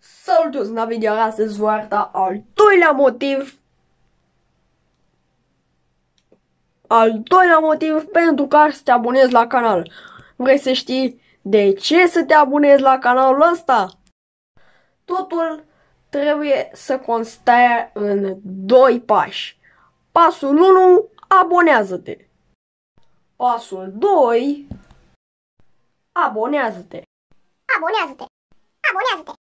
Salut, sunt David, iar astăzi vă al doilea motiv al doilea motiv pentru care să te abonezi la canal. Vrei să știi de ce să te abonezi la canalul ăsta? Totul trebuie să constea în doi pași. Pasul 1, abonează-te. Pasul 2, abonează-te. Abonează-te. Abonează-te.